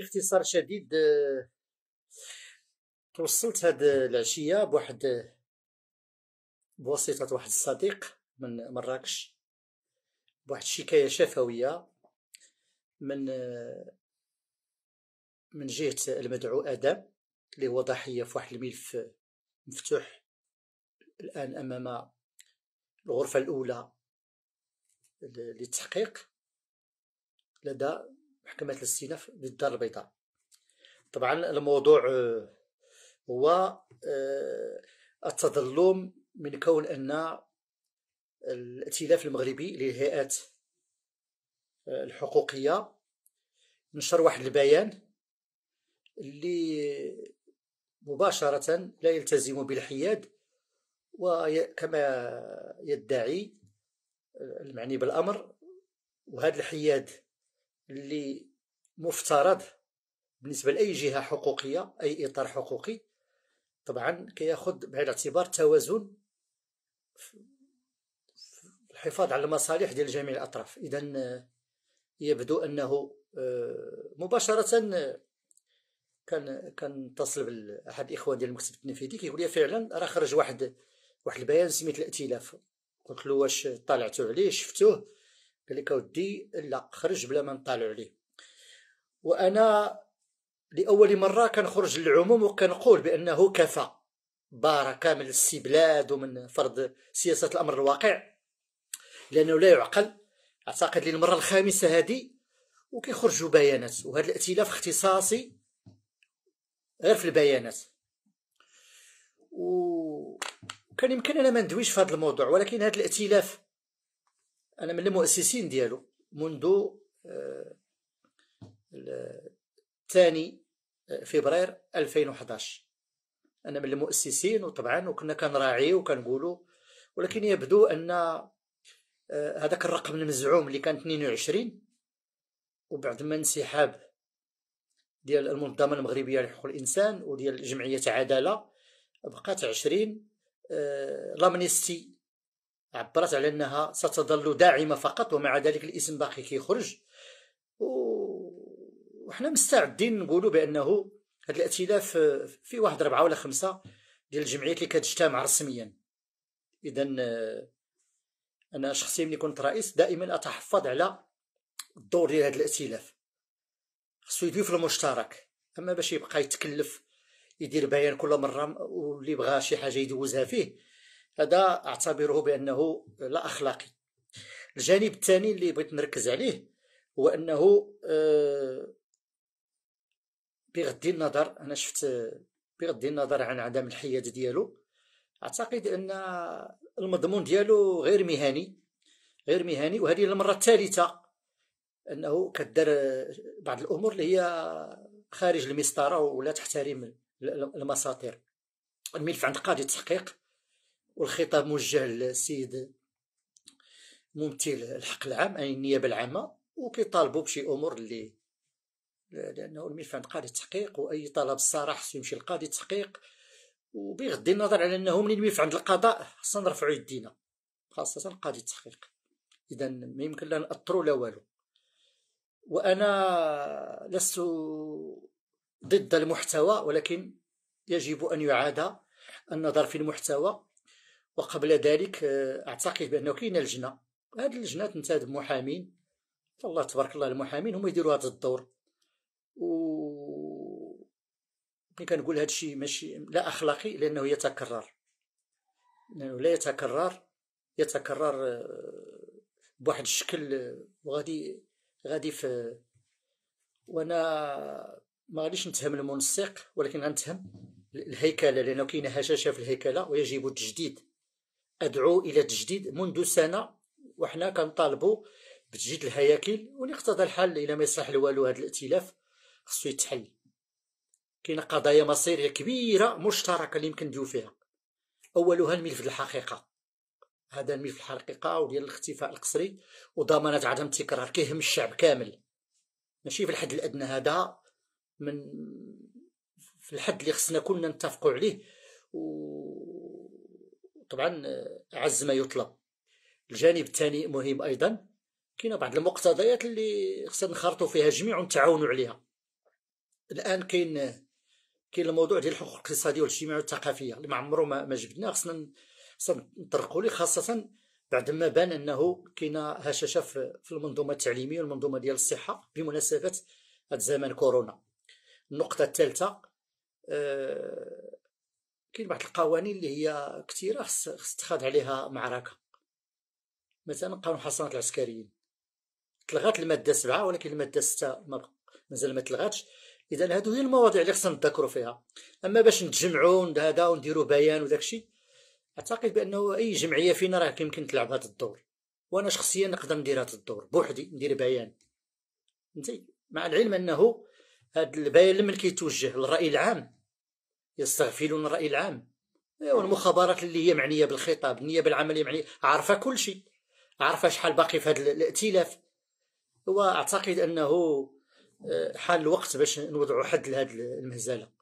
باختصار شديد آه، توصلت هاد العشيه بواحد بواسطه واحد الصديق من مراكش بواحد الشكايه شفويه من آه، من جهه المدعو ادم اللي هو ضحيه في واحد الملف مفتوح الان امام الغرفه الاولى للتحقيق لدى محكمة الاستئناف للدار البيضاء طبعا الموضوع آه، هو آه، التظلم من كون أن الائتلاف المغربي للهيئات آه، الحقوقية نشر واحد البيان اللي مباشرة لا يلتزم بالحياد وكما يدعي المعني بالأمر وهذا الحياد اللي مفترض بالنسبه لاي جهه حقوقيه اي اطار حقوقي طبعا كياخذ بعين الاعتبار توازن الحفاظ على المصالح ديال جميع الاطراف اذا آه، يبدو انه آه، مباشره آه، كان كنتصل باحد الاخوان ديال المكتب التنفيذي كيقول لي فعلا راه خرج واحد واحد البيان سميت الائتلاف قلت له واش طالعتو عليه شفتوه قال لك اودي لا خرج بلا ما نطالع عليه وانا لاول مره كنخرج للعموم وكنقول بانه كفى بارك من الاستبلاد ومن فرض سياسه الامر الواقع لانه لا يعقل اعتقد للمره المره الخامسه هذه وكيخرجوا بيانات وهذا الائتلاف اختصاصي غير في البيانات وكان يمكن انا ما ندويش في هذا الموضوع ولكن هذا الائتلاف انا من المؤسسين ديالو منذ آه، الثاني آه، فبراير 2011 انا من المؤسسين وطبعا وكنا كنراعيه وكنقولوا ولكن يبدو ان آه، هذاك الرقم المزعوم اللي كان 22 وبعد ما انسحاب ديال المنظمه المغربيه لحقوق الانسان وديال جمعيه عداله بقات 20 لامنيستي عبرت على أنها ستظل داعمة فقط ومع ذلك الاسم باقي كيخرج وحنا مستعدين نقولوا بأنه هاد الائتلاف في واحد ربعة ولا خمسة ديال الجمعيات اللي كتجتمع رسميا إذا أنا شخصيا ملي كنت رئيس دائما أتحفظ على الدور ديال هاد الائتلاف خصو يدوي في المشترك أما باش يبقى يتكلف يدير بيان كل مرة واللي بغى شي حاجة يدوزها فيه هذا اعتبره بانه لا اخلاقي الجانب الثاني اللي بغيت نركز عليه هو انه آه، بغض النظر انا شفت بغض النظر عن عدم الحياد ديالو اعتقد ان المضمون ديالو غير مهني غير مهني وهذه المره الثالثه انه كدار آه، بعض الامور اللي هي خارج المسطره ولا تحترم المساطير الملف عند قاضي التحقيق والخطاب موجه للسيد ممثل الحق العام اي النيابه العامه وكيطالبوا بشي امور اللي لانه عند قاضي التحقيق واي طلب صراح خصو يمشي لقاضي التحقيق وبغض النظر على انه من الملف عند القضاء خصنا نرفعوا يدينا خاصه قاضي التحقيق اذا ما يمكن لا ناثروا لا والو وانا لست ضد المحتوى ولكن يجب ان يعاد النظر في المحتوى وقبل ذلك آه، اعتقد بانه كاين لجنه هاد اللجنه تنتاد محامين فالله تبارك الله المحامين هما يديروا هذا الدور و كي كنقول هذا الشيء ماشي لا اخلاقي لانه يتكرر لانه لا يتكرر يتكرر آه، بواحد الشكل آه، وغادي غادي في وانا ما غاديش نتهم المنسق ولكن غنتهم الهيكله لانه كاينه هشاشه في الهيكله ويجب التجديد ادعو الى تجديد منذ سنه وحنا كنطالبوا بتجديد الهياكل ونقتضى اقتضى الحل الى ما يصلح لوالو هذا الائتلاف خصو يتحل كاين قضايا مصيريه كبيره مشتركه اللي يمكن نديو فيها اولها الملف الحقيقه هذا الملف الحقيقه وديال الاختفاء القسري وضمانات عدم التكرار كيهم الشعب كامل ماشي في الحد الادنى هذا من في الحد اللي خصنا كلنا نتفقوا عليه و طبعا آه، عز ما يطلب الجانب الثاني مهم ايضا كاينه بعض المقتضيات اللي خصنا نخرطوا فيها جميع ونتعاونوا عليها الان كاين كاين الموضوع ديال الحقوق الاقتصاديه والاجتماعيه والثقافيه اللي ما عمرو ما جبدناه خصنا خصنا نطرقوا ليه خاصه بعد ما بان انه كاينه هشاشه في المنظومه التعليميه والمنظومه ديال الصحه بمناسبه هذا زمان كورونا النقطه الثالثه آه، كاين بعض القوانين اللي هي كثيره خص خص تخاض عليها معركه مثلا قانون الحصانات العسكريين تلغات الماده سبعة ولكن الماده 6 ما مازال ما تلغاتش اذا هادو هي المواضيع اللي خصنا نتذكروا فيها اما باش نتجمعوا هذا ونديروا بيان وداك الشيء اعتقد بانه اي جمعيه فينا راه يمكن تلعب هذا الدور وانا شخصيا نقدر ندير هذا الدور بوحدي ندير بيان فهمتي مع العلم انه هذا البيان لمن كيتوجه للراي العام يستغفلون الرأي العام إيه، والمخابرات اللي هي معنيه بالخطاب النيابه العامه اللي معنيه عارفه كل شيء عارفه شحال باقي في هذا الائتلاف واعتقد انه آه، حان الوقت باش نوضعوا حد لهذه المهزله